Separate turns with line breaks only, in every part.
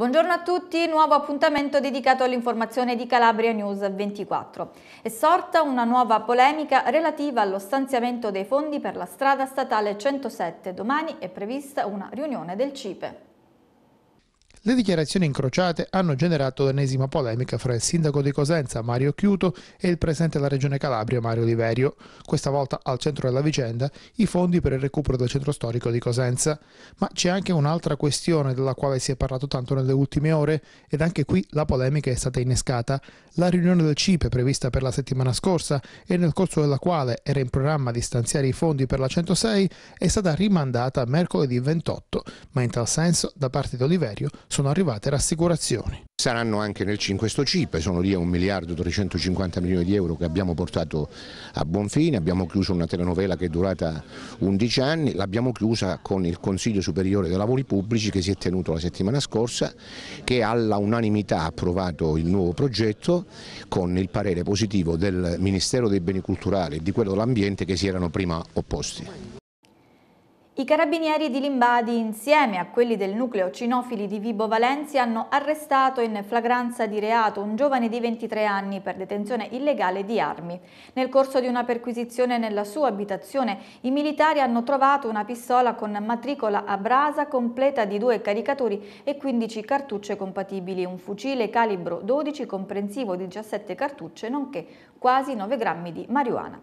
Buongiorno a tutti, nuovo appuntamento dedicato all'informazione di Calabria News 24. È sorta una nuova polemica relativa allo stanziamento dei fondi per la strada statale 107. Domani è prevista una riunione del CIPE.
Le dichiarazioni incrociate hanno generato l'ennesima polemica fra il sindaco di Cosenza Mario Chiuto e il presidente della regione Calabria Mario Liverio, questa volta al centro della vicenda i fondi per il recupero del centro storico di Cosenza. Ma c'è anche un'altra questione della quale si è parlato tanto nelle ultime ore ed anche qui la polemica è stata innescata. La riunione del CIPE prevista per la settimana scorsa e nel corso della quale era in programma di stanziare i fondi per la 106 è stata rimandata a mercoledì 28, ma in tal senso da parte di Oliverio sono arrivate rassicurazioni. Saranno anche nel 5 sto CIP, sono lì a 1 miliardo 350 milioni di euro che abbiamo portato a buon fine, abbiamo chiuso una telenovela che è durata 11 anni, l'abbiamo chiusa con il Consiglio Superiore dei Lavori Pubblici che si è tenuto la settimana scorsa, che alla unanimità ha approvato il nuovo progetto con il parere positivo del Ministero dei Beni Culturali e di quello dell'Ambiente che si erano prima opposti.
I carabinieri di Limbadi, insieme a quelli del nucleo cinofili di Vibo Valenzi, hanno arrestato in flagranza di reato un giovane di 23 anni per detenzione illegale di armi. Nel corso di una perquisizione nella sua abitazione, i militari hanno trovato una pistola con matricola a brasa completa di due caricatori e 15 cartucce compatibili, un fucile calibro 12 comprensivo di 17 cartucce, nonché quasi 9 grammi di marijuana.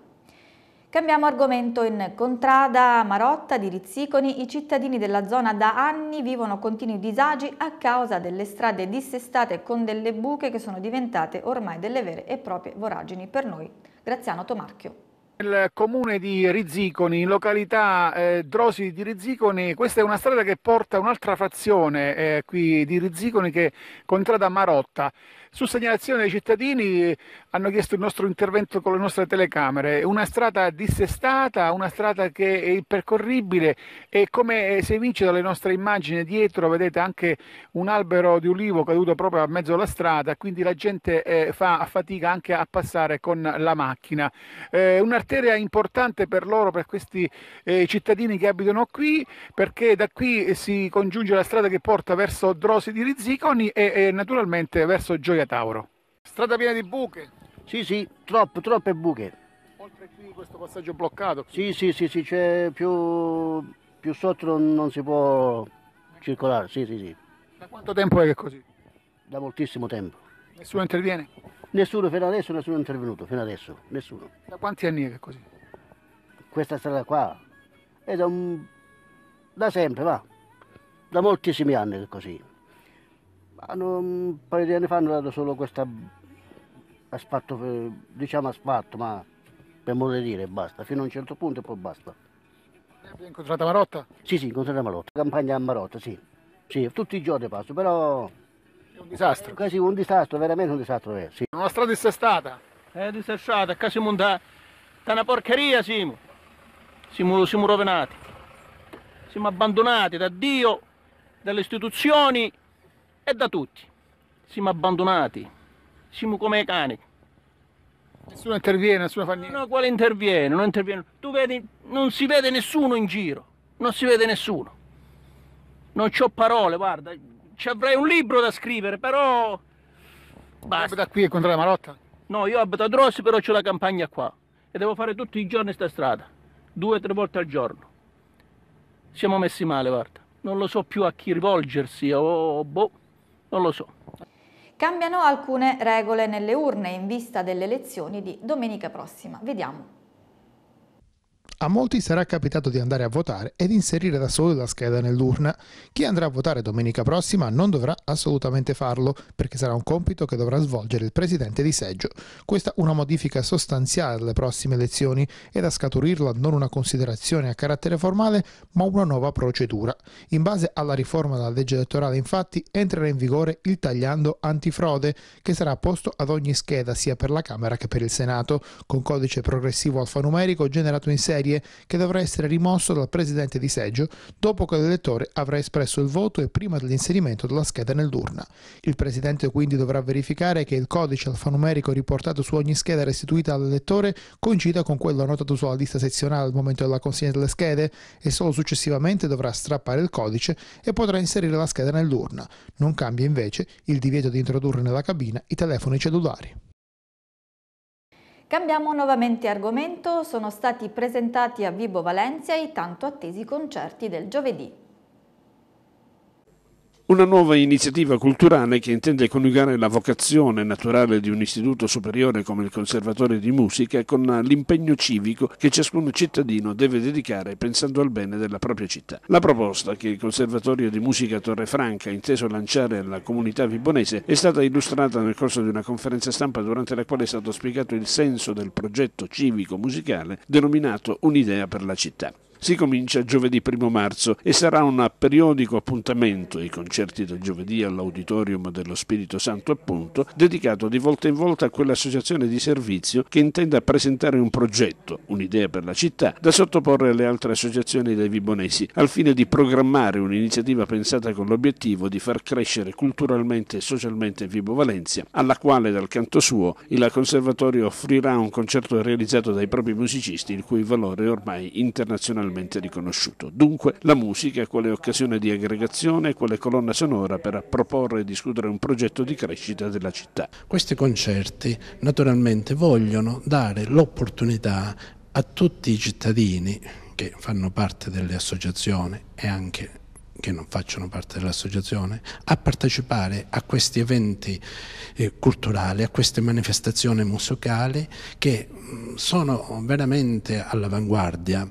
Cambiamo argomento in contrada Marotta di Rizziconi. I cittadini della zona da anni vivono continui disagi a causa delle strade dissestate con delle buche che sono diventate ormai delle vere e proprie voragini per noi. Graziano Tomarchio
nel comune di Rizziconi, in località eh, Drosi di Rizziconi. Questa è una strada che porta un'altra frazione eh, qui di Rizziconi che è contrada Marotta. Su segnalazione dei cittadini eh, hanno chiesto il nostro intervento con le nostre telecamere. Una strada dissestata, una strada che è impercorribile e come si evince dalle nostre immagini dietro vedete anche un albero di ulivo caduto proprio a mezzo alla strada, quindi la gente eh, fa fatica anche a passare con la macchina. Eh, un materia importante per loro, per questi eh, cittadini che abitano qui, perché da qui eh, si congiunge la strada che porta verso Drosi di Rizziconi e, e naturalmente verso Gioia Tauro. Strada piena di buche? Sì, sì, troppe,
troppe buche.
Oltre qui questo passaggio
bloccato? Qui. Sì, sì, sì, sì c'è più, più sotto non si può circolare, sì, sì, sì.
Da quanto tempo è che è così?
Da moltissimo tempo. Nessuno interviene? Nessuno fino adesso, nessuno è intervenuto, fino adesso, nessuno. Da quanti anni è che è così? Questa strada qua è da, un, da sempre, va, da moltissimi anni che è così. Hanno, un paio di anni fa hanno dato solo questo a diciamo a ma per modo di dire basta, fino a un certo punto e poi basta.
Hai eh, incontrato
Marotta? Sì, sì, incontrato Marotta, campagna a Marotta, sì. Sì, tutti i giorni passo, però è un disastro. È quasi un disastro, veramente un disastro. Eh, sì. Una strada eh, dissestata. È dissestata, quasi monta. È una porcheria siamo. Siamo, siamo rovinati. Siamo abbandonati da Dio, dalle istituzioni e da tutti. Siamo abbandonati. Siamo come i cani. Nessuno interviene, nessuno fa niente. No, quale interviene? Non interviene. Tu vedi, non si vede nessuno in giro, non si vede nessuno. Non ho parole, guarda, ci avrei un libro da scrivere, però... Basta. Da qui e contro la Marotta? No, io abito a Drossi, però ho la campagna qua. E devo fare tutti i giorni sta strada. Due o tre volte al giorno. Siamo messi male, guarda. Non lo so più a chi rivolgersi, o boh, non lo so.
Cambiano alcune regole nelle urne in vista delle elezioni di domenica prossima. Vediamo.
A molti sarà capitato di andare a votare ed inserire da solo la scheda nell'urna. Chi andrà a votare domenica prossima non dovrà assolutamente farlo, perché sarà un compito che dovrà svolgere il presidente di seggio. Questa una modifica sostanziale alle prossime elezioni ed a scaturirla non una considerazione a carattere formale, ma una nuova procedura. In base alla riforma della legge elettorale, infatti, entrerà in vigore il tagliando antifrode, che sarà posto ad ogni scheda sia per la Camera che per il Senato, con codice progressivo alfanumerico generato in serie materie che dovrà essere rimosso dal presidente di seggio dopo che l'elettore avrà espresso il voto e prima dell'inserimento della scheda nell'urna. Il presidente quindi dovrà verificare che il codice alfanumerico riportato su ogni scheda restituita all'elettore coincida con quello annotato sulla lista sezionale al momento della consegna delle schede e solo successivamente dovrà strappare il codice e potrà inserire la scheda nell'urna. Non cambia invece il divieto di introdurre nella cabina i telefoni cellulari.
Cambiamo nuovamente argomento, sono stati presentati a Vibo Valencia i tanto attesi concerti del giovedì.
Una nuova iniziativa culturale che intende coniugare la vocazione naturale di un istituto superiore come il Conservatorio di Musica con l'impegno civico che ciascun cittadino deve dedicare pensando al bene della propria città. La proposta che il Conservatorio di Musica Torrefranca ha inteso lanciare alla comunità vibonese è stata illustrata nel corso di una conferenza stampa durante la quale è stato spiegato il senso del progetto civico musicale denominato Un'idea per la città. Si comincia giovedì 1 marzo e sarà un periodico appuntamento, i concerti del giovedì all'Auditorium dello Spirito Santo appunto, dedicato di volta in volta a quell'associazione di servizio che intenda presentare un progetto, un'idea per la città, da sottoporre alle altre associazioni dei vibonesi, al fine di programmare un'iniziativa pensata con l'obiettivo di far crescere culturalmente e socialmente Vibo Valencia, alla quale dal canto suo il Conservatorio offrirà un concerto realizzato dai propri musicisti, il cui valore è ormai internazionale internazionalmente riconosciuto. Dunque la musica, quale occasione di aggregazione, quale colonna sonora per proporre e discutere un progetto di crescita della città.
Questi concerti naturalmente vogliono dare l'opportunità a tutti i cittadini che fanno parte delle associazioni e anche che non facciano parte dell'associazione, a partecipare a questi eventi eh, culturali, a queste manifestazioni musicali che mh, mm, sono veramente all'avanguardia.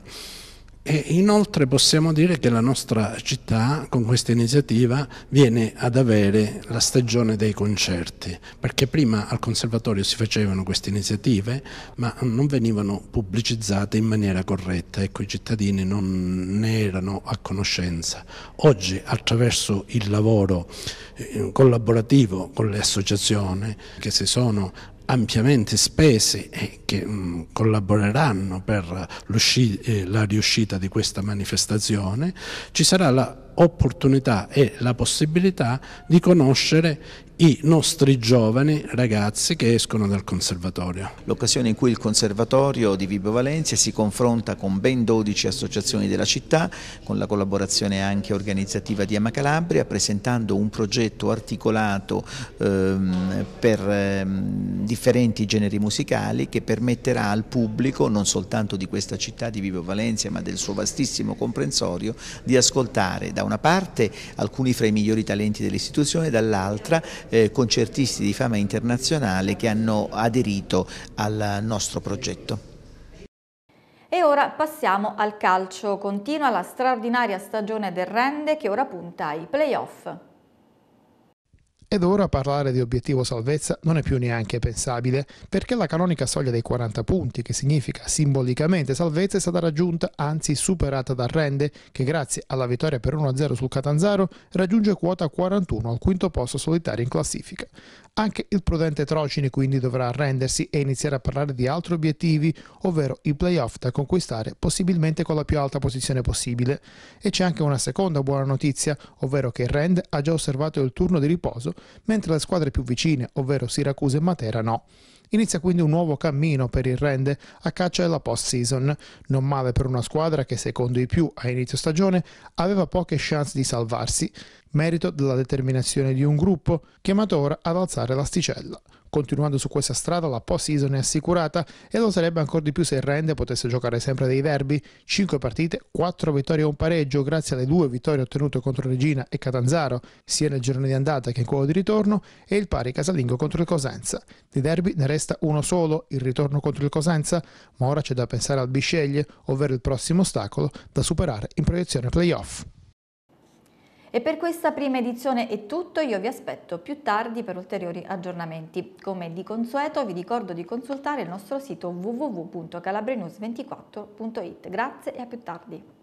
E inoltre possiamo dire che la nostra città con questa iniziativa viene ad avere la stagione dei concerti, perché prima al conservatorio si facevano queste iniziative ma non venivano pubblicizzate in maniera corretta, ecco i cittadini non ne erano a conoscenza. Oggi attraverso il lavoro eh, collaborativo con le associazioni che si sono ampiamente spese e che mh, mm, collaboreranno per eh, la riuscita di questa manifestazione, ci sarà l'opportunità e la possibilità di conoscere i nostri giovani ragazzi che escono dal conservatorio. L'occasione in
cui il conservatorio di Vibo Valencia si confronta con ben 12 associazioni della città, con la collaborazione anche organizzativa di Ama Calabria, presentando un progetto articolato ehm, per ehm, differenti generi musicali che permetterà al pubblico, non soltanto di questa città di Vibo Valencia, ma del suo vastissimo comprensorio, di ascoltare da una parte alcuni fra i migliori talenti dell'istituzione, e dall'altra eh, concertisti di fama internazionale che hanno aderito al nostro progetto.
E ora passiamo al calcio. Continua la straordinaria stagione del Rende che ora punta ai playoff.
Ed ora parlare di obiettivo salvezza non è più neanche pensabile, perché la canonica soglia dei 40 punti, che significa simbolicamente salvezza, è stata raggiunta, anzi superata dal Rende, che grazie alla vittoria per 1-0 sul Catanzaro raggiunge quota 41 al quinto posto solitario in classifica. Anche il prudente Trocini quindi dovrà arrendersi e iniziare a parlare di altri obiettivi, ovvero i playoff da conquistare possibilmente con la più alta posizione possibile. E c'è anche una seconda buona notizia, ovvero che Rend ha già osservato il turno di riposo mentre le squadre più vicine, ovvero Siracusa e Matera, no. Inizia quindi un nuovo cammino per il Rende a caccia della post-season, non male per una squadra che secondo i più a inizio stagione aveva poche chance di salvarsi, merito della determinazione di un gruppo chiamato ora ad alzare l'asticella. Continuando su questa strada la post-season è assicurata e lo sarebbe ancora di più se il Rende potesse giocare sempre dei derby, 5 partite, 4 vittorie e un pareggio grazie alle due vittorie ottenute contro Regina e Catanzaro, sia nel girone di andata che in quello di ritorno, e il pari casalingo contro il Cosenza. Di derby ne resta uno solo, il ritorno contro il Cosenza, ma ora c'è da pensare al Bisceglie, ovvero il prossimo ostacolo da superare in proiezione playoff.
E per questa prima edizione è tutto, io vi aspetto più tardi per ulteriori aggiornamenti. Come di consueto vi ricordo di consultare il nostro sito www.calabrenews24.it. Grazie e a più tardi.